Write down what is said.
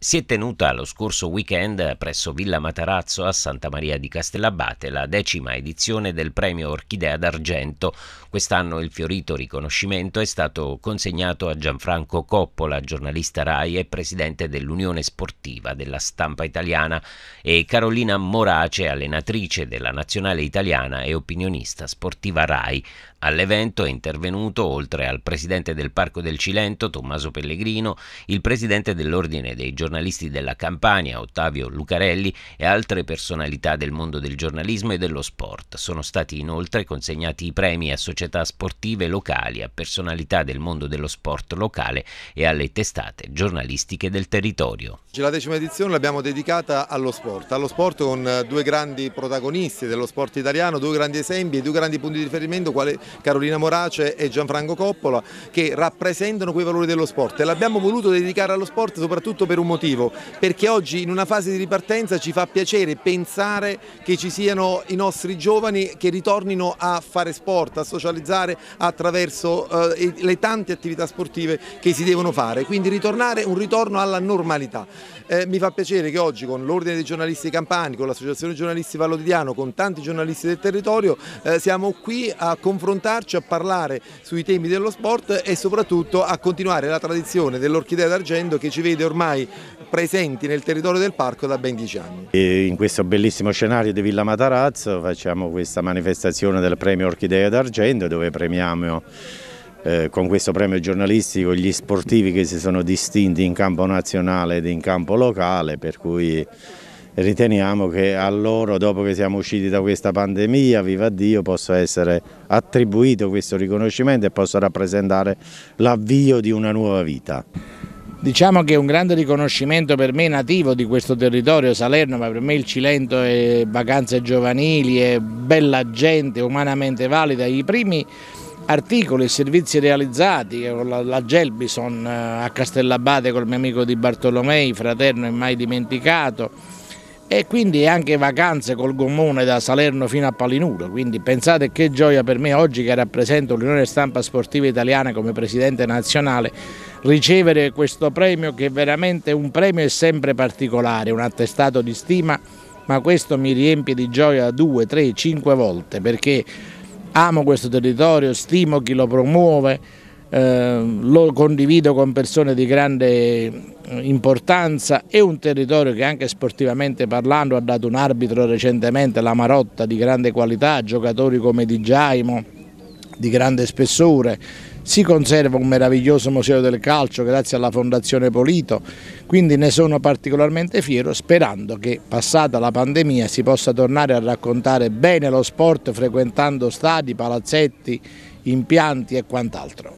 Si è tenuta lo scorso weekend presso Villa Matarazzo a Santa Maria di Castellabate la decima edizione del premio Orchidea d'Argento. Quest'anno il fiorito riconoscimento è stato consegnato a Gianfranco Coppola, giornalista RAI e presidente dell'Unione Sportiva della Stampa Italiana, e Carolina Morace, allenatrice della Nazionale Italiana e opinionista sportiva RAI. All'evento è intervenuto, oltre al presidente del Parco del Cilento, Tommaso Pellegrino, il presidente dell'Ordine dei giornalisti giornalisti della Campania, Ottavio Lucarelli, e altre personalità del mondo del giornalismo e dello sport. Sono stati inoltre consegnati i premi a società sportive locali, a personalità del mondo dello sport locale e alle testate giornalistiche del territorio. La decima edizione l'abbiamo dedicata allo sport, allo sport con due grandi protagonisti dello sport italiano, due grandi esempi, due grandi punti di riferimento, quali Carolina Morace e Gianfranco Coppola, che rappresentano quei valori dello sport e l'abbiamo voluto dedicare allo sport soprattutto per un motivo motivo, perché oggi in una fase di ripartenza ci fa piacere pensare che ci siano i nostri giovani che ritornino a fare sport, a socializzare attraverso eh, le tante attività sportive che si devono fare, quindi ritornare un ritorno alla normalità. Eh, mi fa piacere che oggi con l'Ordine dei giornalisti campani, con l'Associazione giornalisti Vallodidiano, con tanti giornalisti del territorio, eh, siamo qui a confrontarci, a parlare sui temi dello sport e soprattutto a continuare la tradizione dell'Orchidea d'Argento che ci vede ormai presenti nel territorio del parco da ben dieci anni. E in questo bellissimo scenario di Villa Matarazzo facciamo questa manifestazione del premio Orchidea d'Argento dove premiamo eh, con questo premio giornalistico gli sportivi che si sono distinti in campo nazionale ed in campo locale per cui riteniamo che a loro, dopo che siamo usciti da questa pandemia, viva Dio, possa essere attribuito questo riconoscimento e possa rappresentare l'avvio di una nuova vita. Diciamo che è un grande riconoscimento per me nativo di questo territorio, Salerno, ma per me il Cilento è vacanze giovanili, è bella gente, umanamente valida. I primi articoli e servizi realizzati eh, con la, la Gelbison eh, a Castellabate col mio amico Di Bartolomei, fraterno e mai dimenticato e quindi anche vacanze col gommone da Salerno fino a Palinuro. Quindi pensate che gioia per me oggi che rappresento l'Unione Stampa Sportiva Italiana come presidente nazionale ricevere questo premio che veramente un premio è sempre particolare, un attestato di stima, ma questo mi riempie di gioia due, tre, cinque volte perché amo questo territorio, stimo chi lo promuove eh, lo condivido con persone di grande eh, importanza, è un territorio che anche sportivamente parlando ha dato un arbitro recentemente, la Marotta, di grande qualità, giocatori come Di Giaimo, di grande spessore, si conserva un meraviglioso museo del calcio grazie alla Fondazione Polito, quindi ne sono particolarmente fiero sperando che passata la pandemia si possa tornare a raccontare bene lo sport frequentando stadi, palazzetti, impianti e quant'altro.